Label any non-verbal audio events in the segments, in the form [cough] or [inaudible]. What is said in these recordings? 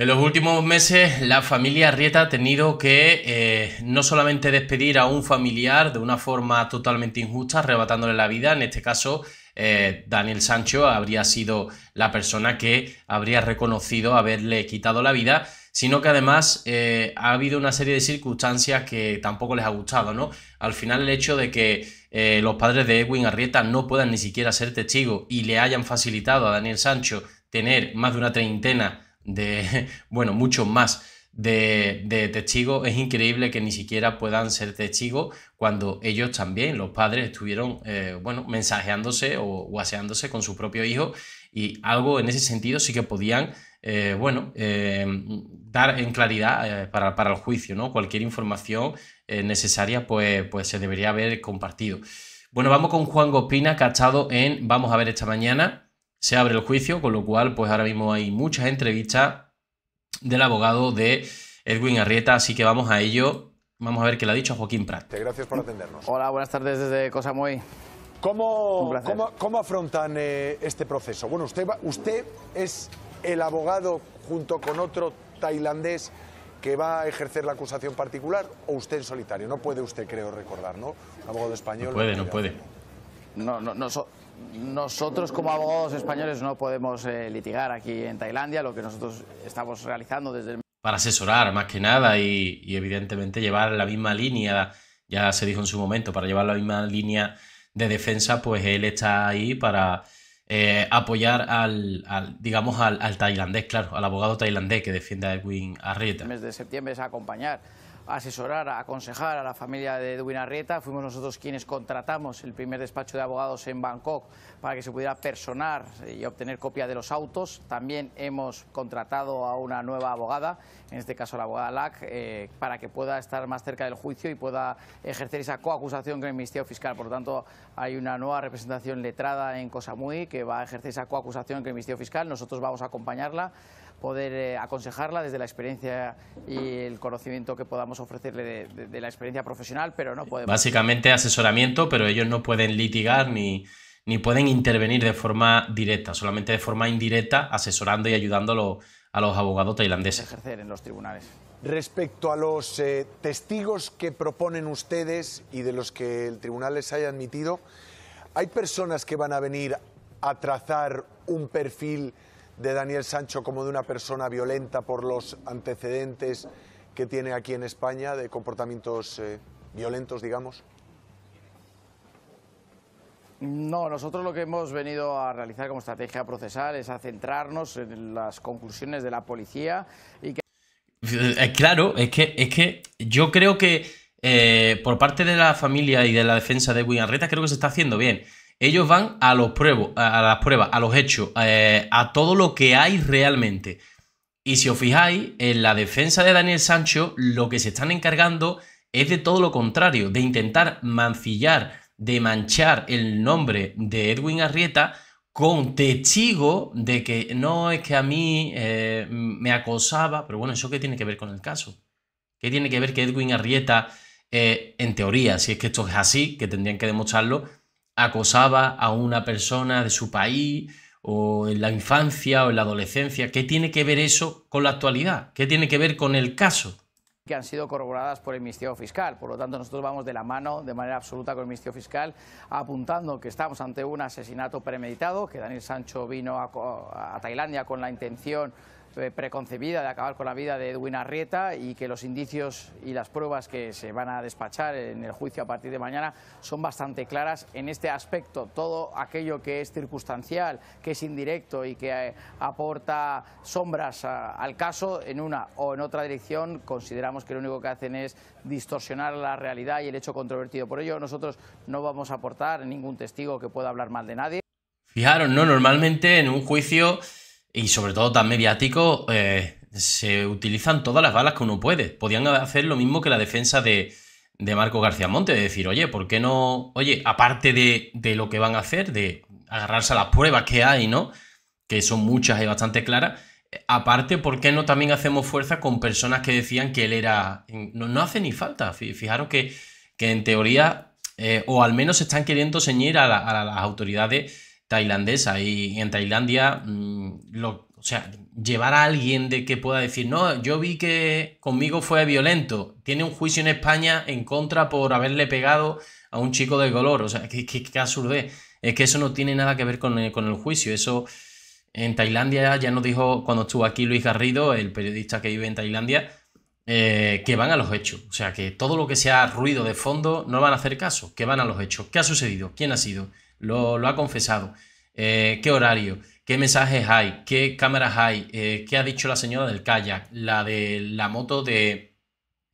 En los últimos meses la familia Arrieta ha tenido que eh, no solamente despedir a un familiar de una forma totalmente injusta, arrebatándole la vida, en este caso eh, Daniel Sancho habría sido la persona que habría reconocido haberle quitado la vida, sino que además eh, ha habido una serie de circunstancias que tampoco les ha gustado, ¿no? Al final el hecho de que los padres de Edwin Arrieta no puedan ni siquiera ser testigos y le hayan facilitado a Daniel Sancho tener más de una treintena de, [laughs] bueno, muchos más de, de, testigos, es increíble que ni siquiera puedan ser testigos cuando ellos también, los padres, estuvieron, eh, bueno, mensajeándose o guaseándose con su propio hijo y algo en ese sentido sí que podían, eh, bueno, eh, dar en claridad para, para, el juicio, ¿no? Cualquier información necesaria, pues, pues se debería haber compartido. Bueno, vamos con Juan Gospina, cachado en Vamos a ver esta mañana se abre el juicio, con lo cual pues ahora mismo hay muchas entrevistas del abogado de Edwin Arrieta, así que vamos a ello. Vamos a ver qué le ha dicho Joaquín Prat. Gracias por atendernos. Hola, buenas tardes desde Cosamoy ¿Cómo, ¿Cómo, afrontan eh, este proceso? Bueno, usted, usted es el abogado junto con otro tailandés que va a ejercer la acusación particular o usted en solitario. No puede usted, creo recordar, ¿no? abogado español. puede, no puede. No, no, no, nosotros como abogados españoles no podemos eh, litigar aquí en Tailandia, lo que nosotros estamos realizando desde el... Para asesorar más que nada y, evidentemente llevar la misma línea, ya se dijo en su momento, para llevar la misma línea de defensa, pues él está ahí para eh, apoyar al, digamos, al, al, tailandés, claro, al abogado tailandés que defiende a Edwin Arrieta. mes de septiembre es acompañar asesorar, aconsejar a la familia de Edwin Arrieta. Fuimos nosotros quienes contratamos el primer despacho de abogados en Bangkok para que se pudiera personar y obtener copia de los autos. También hemos contratado a una nueva abogada, en este caso la abogada LAC, eh, para que pueda estar más cerca del juicio y pueda ejercer esa coacusación con el Ministerio Fiscal. Por lo tanto, hay una nueva representación letrada en Cosamui que va a ejercer esa coacusación con el Ministerio Fiscal. Nosotros vamos a acompañarla, poder eh, aconsejarla desde la experiencia y el conocimiento que podamos ofrecerle de, la experiencia profesional, pero no podemos. Básicamente asesoramiento, pero ellos no pueden litigar ni, pueden intervenir de forma directa, solamente de forma indirecta, asesorando y ayudando a los, abogados tailandeses. Ejercer en los tribunales. Respecto a los eh, testigos que proponen ustedes y de los que el tribunal les haya admitido, ¿hay personas que van a venir a trazar un perfil de Daniel Sancho como de una persona violenta por los antecedentes? tiene aquí en España de comportamientos eh, violentos, digamos? No, nosotros lo que hemos venido a realizar como estrategia procesal es a centrarnos en las conclusiones de la policía y que... Eh, claro, es que, es que yo creo que eh, por parte de la familia y de la defensa de William Reta creo que se está haciendo bien. Ellos van a los pruebas a las pruebas, a los hechos, a todo lo que hay realmente. Y si os fijáis, en la defensa de Daniel Sancho lo que se están encargando es de todo lo contrario, de intentar mancillar, de manchar el nombre de Edwin Arrieta con testigo de que no es que a mí eh, me acosaba, pero bueno, ¿eso qué tiene que ver con el caso? ¿Qué tiene que ver que Edwin Arrieta, eh, en teoría, si es que esto es así, que tendrían que demostrarlo, acosaba a una persona de su país? o en la infancia o en la adolescencia. ¿Qué tiene que ver eso con la actualidad? ¿Qué tiene que ver con el caso? que han sido corroboradas por el Ministerio Fiscal. Por lo tanto, nosotros vamos de la mano, de manera absoluta, con el Ministerio Fiscal, apuntando que estamos ante un asesinato premeditado, que Daniel Sancho vino a, Tailandia con la intención eh, preconcebida de acabar con la vida de Edwin Arrieta y que los indicios y las pruebas que se van a despachar en el juicio a partir de mañana son bastante claras en este aspecto. Todo aquello que es circunstancial, que es indirecto y que eh, aporta sombras al caso en una o en otra dirección, consideramos que lo único que hacen es distorsionar la realidad y el hecho controvertido. Por ello, nosotros no vamos a aportar ningún testigo que pueda hablar mal de nadie. Fijaros, ¿no? Normalmente en un juicio y sobre todo tan mediático, eh, se utilizan todas las balas que uno puede. Podían hacer lo mismo que la defensa de, Marco García Monte, de decir, oye, ¿por qué no? Oye, aparte de, lo que van a hacer, de agarrarse a las pruebas que hay, ¿no? Que son muchas y bastante claras. Aparte, ¿por qué no también hacemos fuerza con personas que decían que él era. No, hace ni falta. Fijaros que, que en teoría, eh, o al menos están queriendo ceñir a las autoridades tailandesa. Y en Tailandia, mm, lo, o sea, llevar a alguien de que pueda decir, no, yo vi que conmigo fue violento, tiene un juicio en España en contra por haberle pegado a un chico de color, o sea, qué, qué, Es que eso no tiene nada que ver con el, juicio, eso... En Tailandia ya nos dijo cuando estuvo aquí Luis Garrido, el periodista que vive en Tailandia, eh, que van a los hechos. O sea, que todo lo que sea ruido de fondo no van a hacer caso, que van a los hechos. ¿Qué ha sucedido? ¿Quién ha sido? lo, ha confesado. Eh, ¿Qué horario? ¿Qué mensajes hay? ¿Qué cámaras hay? Eh, ¿Qué ha dicho la señora del kayak? La de la moto de,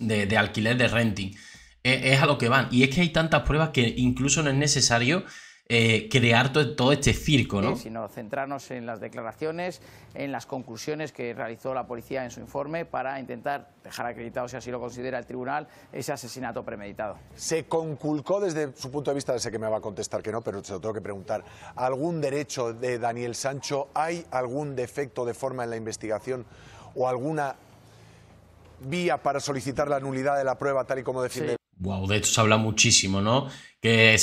de, alquiler de renting. Eh, es a lo que van. Y es que hay tantas pruebas que incluso no es necesario eh, crear todo, este circo, ¿no? Sí, sino centrarnos en las declaraciones, en las conclusiones que realizó la policía en su informe para intentar dejar acreditado, si así lo considera el tribunal, ese asesinato premeditado. Se conculcó desde su punto de vista, sé que me va a contestar que no, pero se lo tengo que preguntar, ¿algún derecho de Daniel Sancho? ¿Hay algún defecto de forma en la investigación o alguna vía para solicitar la nulidad de la prueba tal y como defiende? Wow, de esto se habla muchísimo, ¿no? Que,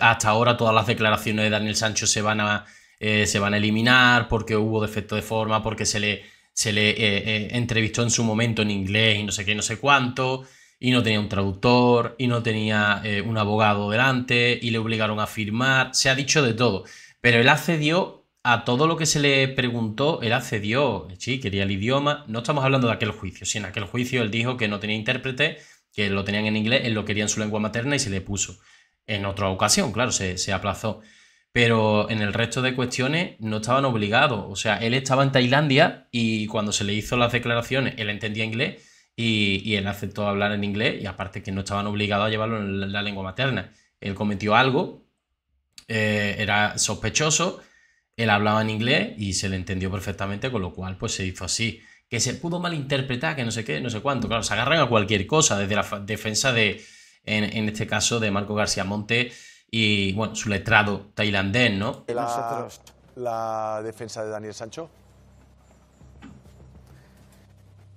hasta ahora todas las declaraciones de Daniel Sancho se van a, eh, se van a eliminar porque hubo defecto de forma, porque se le, se le eh, eh, entrevistó en su momento en inglés y no sé qué, no sé cuánto, y no tenía un traductor, y no tenía un abogado delante, y le obligaron a firmar, se ha dicho de todo, pero él accedió a todo lo que se le preguntó, él accedió, sí, quería el idioma, no estamos hablando de aquel juicio, si en aquel juicio él dijo que no tenía intérprete, que lo tenían en inglés, él lo quería en su lengua materna y se le puso. En otra ocasión, claro, se, se aplazó. Pero en el resto de cuestiones no estaban obligados. O sea, él estaba en Tailandia y cuando se le hizo las declaraciones, él entendía inglés y, y él aceptó hablar en inglés y aparte que no estaban obligados a llevarlo en la, lengua materna. Él cometió algo, eh, era sospechoso, él hablaba en inglés y se le entendió perfectamente, con lo cual pues se hizo así que se pudo malinterpretar, que no sé qué, no sé cuánto. Claro, se agarran a cualquier cosa, desde la defensa de, en, este caso, de Marco García Monte y, bueno, su letrado tailandés, ¿no? La, la defensa de Daniel Sancho.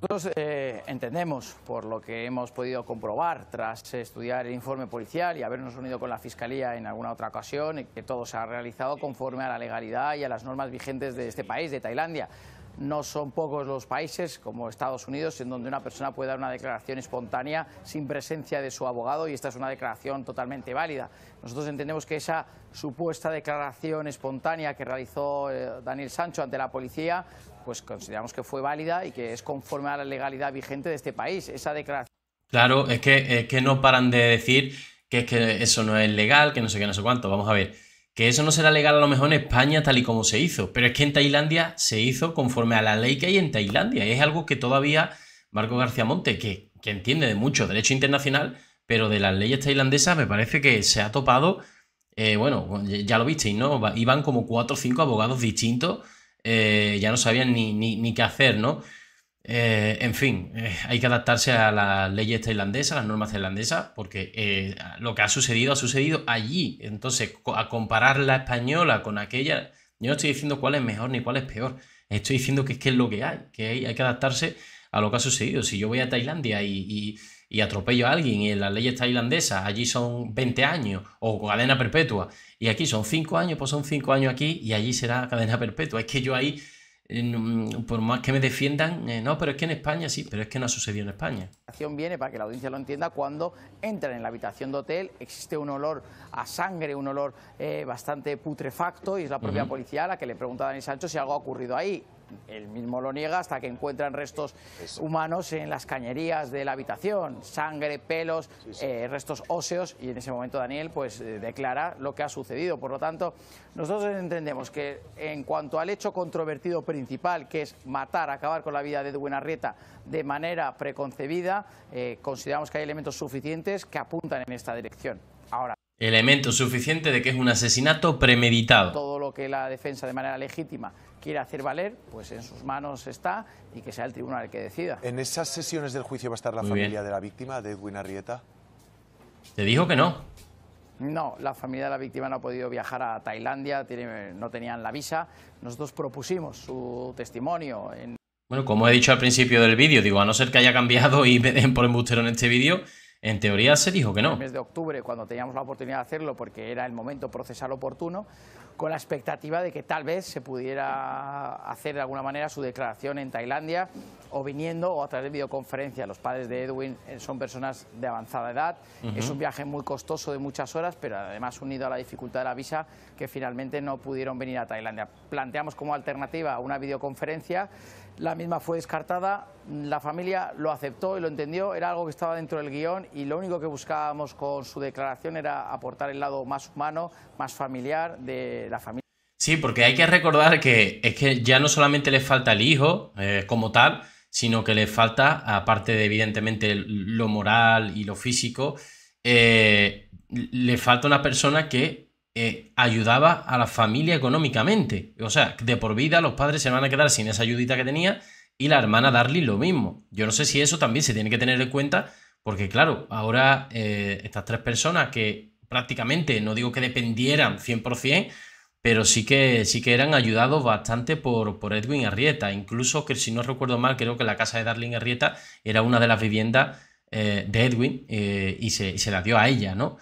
Nosotros eh, entendemos, por lo que hemos podido comprobar tras estudiar el informe policial y habernos unido con la Fiscalía en alguna otra ocasión, que todo se ha realizado conforme a la legalidad y a las normas vigentes de este país, de Tailandia. No son pocos los países, como Estados Unidos, en donde una persona puede dar una declaración espontánea sin presencia de su abogado y esta es una declaración totalmente válida. Nosotros entendemos que esa supuesta declaración espontánea que realizó eh, Daniel Sancho ante la policía, pues consideramos que fue válida y que es conforme a la legalidad vigente de este país. Esa declaración. Claro, es que, no paran de decir que que eso no es legal, que no sé qué, no sé cuánto. Vamos a ver. Que eso no será legal a lo mejor en España tal y como se hizo, pero es que en Tailandia se hizo conforme a la ley que hay en Tailandia. Es algo que todavía Marco García Monte, que, entiende de mucho derecho internacional, pero de las leyes tailandesas me parece que se ha topado, eh, bueno, ya lo visteis, ¿no? Iban como cuatro o cinco abogados distintos, eh, ya no sabían ni qué hacer, ¿no? Eh, en fin, eh, hay que adaptarse a las leyes tailandesas, a las normas tailandesas, porque eh, lo que ha sucedido ha sucedido allí. Entonces, a comparar la española con aquella, yo no estoy diciendo cuál es mejor ni cuál es peor. Estoy diciendo que es, lo que hay, que hay, que adaptarse a lo que ha sucedido. Si yo voy a Tailandia y, atropello a alguien y en las leyes tailandesas allí son 20 años o cadena perpetua y aquí son 5 años, pues son 5 años aquí y allí será cadena perpetua. Es que yo ahí Mm, por más que me defiendan, eh, no, pero es que en España sí, pero es que no ha sucedido en España. La acción viene, para que la audiencia lo entienda, cuando entran en la habitación de hotel, existe un olor a sangre, un olor eh, bastante putrefacto, y es la propia policía la que le pregunta a Dani Sancho si algo ha ocurrido ahí. Él mismo lo niega hasta que encuentran restos humanos en las cañerías de la habitación, sangre, pelos, eh, restos óseos y en ese momento Daniel pues eh, declara lo que ha sucedido. Por lo tanto, nosotros entendemos que en cuanto al hecho controvertido principal, que es matar, acabar con la vida de Edwin Arrieta de manera preconcebida, eh, consideramos que hay elementos suficientes que apuntan en esta dirección. Ahora Elemento suficiente de que es un asesinato premeditado. Todo lo que la defensa de manera legítima quiere hacer valer, pues en sus manos está y que sea el tribunal el que decida. ¿En esas sesiones del juicio va a estar la familia de la víctima, de Edwin Arrieta? Te dijo que no. No, la familia de la víctima no ha podido viajar a Tailandia, no tenían la visa. Nosotros propusimos su testimonio. En... Bueno, como he dicho al principio del vídeo, digo, a no ser que haya cambiado y me den por embustero en este vídeo, en teoría se dijo que no. En el mes de octubre, cuando teníamos la oportunidad de hacerlo, porque era el momento procesal oportuno, con la expectativa de que tal vez se pudiera hacer de alguna manera su declaración en Tailandia, o viniendo o a través de videoconferencia. Los padres de Edwin eh, son personas de avanzada edad, es un viaje muy costoso de muchas horas, pero además unido a la dificultad de la visa, que finalmente no pudieron venir a Tailandia. Planteamos como alternativa una videoconferencia la misma fue descartada, la familia lo aceptó y lo entendió, era algo que estaba dentro del guión y lo único que buscábamos con su declaración era aportar el lado más humano, más familiar de la familia. Sí, porque hay que recordar que es que ya no solamente le falta el hijo eh, como tal, sino que le falta, aparte de evidentemente lo moral y lo físico, eh, le falta una persona que eh, ayudaba a la familia económicamente. O sea, de por vida los padres se van a quedar sin esa ayudita que tenía y la hermana Darling lo mismo. Yo no sé si eso también se tiene que tener en cuenta, porque claro, ahora eh, estas tres personas que prácticamente, no digo que dependieran 100%, pero sí que, sí que eran ayudados bastante por, por Edwin Arrieta. Incluso que si no recuerdo mal, creo que la casa de Darling Arrieta era una de las viviendas eh, de Edwin y, se, y, se, la dio a ella, ¿no?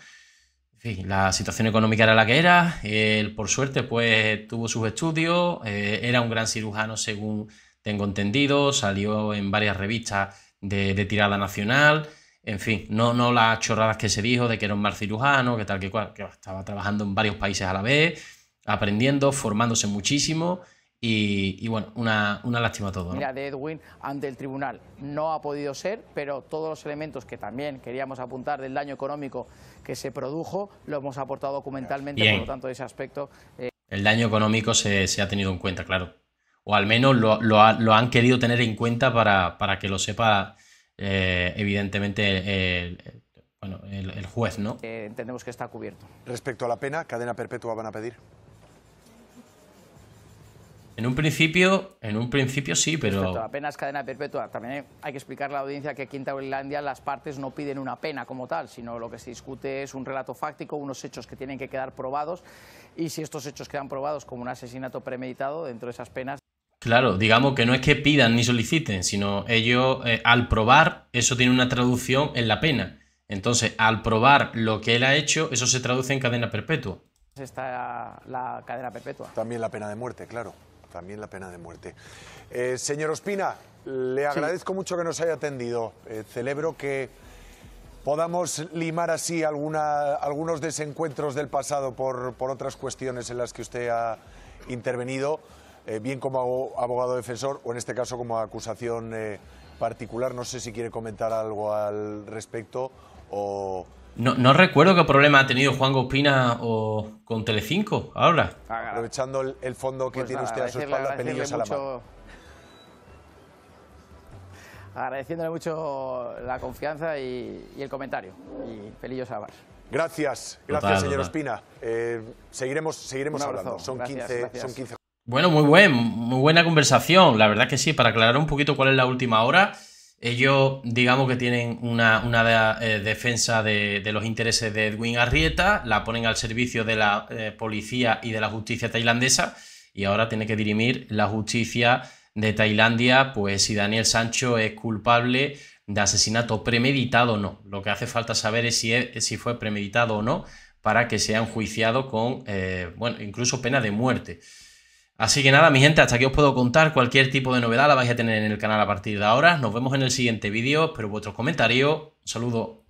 la situación económica era la que era. Él, por suerte, pues tuvo sus estudios, eh, era un gran cirujano según tengo entendido, salió en varias revistas de, tirada nacional. En fin, no, no las chorradas que se dijo de que era un mal cirujano, que tal que cual, que estaba trabajando en varios países a la vez, aprendiendo, formándose muchísimo. Y, bueno, una, una lástima todo. ¿no? Mira, de Edwin ante el tribunal no ha podido ser, pero todos los elementos que también queríamos apuntar del daño económico que se produjo lo hemos aportado documentalmente, por lo tanto, ese aspecto. Eh, el daño económico se, ha tenido en cuenta, claro. O al menos lo, han querido tener en cuenta para, que lo sepa, eh, evidentemente, el, juez, ¿no? entendemos que está cubierto. Respecto a la pena, ¿cadena perpetua van a pedir? En un principio, en un principio sí, pero... Apenas cadena perpetua. También hay que explicarle a la audiencia que aquí en Tailandia las partes no piden una pena como tal, sino lo que se discute es un relato fáctico, unos hechos que tienen que quedar probados, y si estos hechos quedan probados como un asesinato premeditado, dentro de esas penas... Claro, digamos que no es que pidan ni soliciten, sino ellos, eh, al probar, eso tiene una traducción en la pena. Entonces, al probar lo que él ha hecho, eso se traduce en cadena perpetua. Está la cadena perpetua. También la pena de muerte, claro también la pena de muerte. Eh, señor Ospina, le agradezco mucho que nos haya atendido. Eh, celebro que podamos limar así alguna, algunos desencuentros del pasado por, por otras cuestiones en las que usted ha intervenido, eh, bien como abogado defensor o en este caso como acusación particular. No sé si quiere comentar algo al respecto o... No, recuerdo qué problema ha tenido Juan Gospina o con Telecinco ahora. Aprovechando el, fondo que pues tiene usted a su espalda, Pelillo a Agradeciéndole mucho la confianza y, el comentario. Y Pelillos a Gracias, gracias, señor total. Eh, seguiremos seguiremos hablando. Son, 15, Bueno, muy, buen, muy buena conversación. La verdad que sí, para aclarar un poquito cuál es la última hora. Ellos, digamos que tienen una, eh, defensa de, los intereses de Edwin Arrieta, la ponen al servicio de la eh, policía y de la justicia tailandesa, y ahora tiene que dirimir la justicia de Tailandia, pues si Daniel Sancho es culpable de asesinato premeditado o no. Lo que hace falta saber es si, si fue premeditado o no para que sea enjuiciado con, eh, bueno, incluso pena de muerte. Así que nada, mi gente, hasta aquí os puedo contar. Cualquier tipo de novedad la vais a tener en el canal a partir de ahora. Nos vemos en el siguiente vídeo. Espero vuestros comentarios. Un saludo.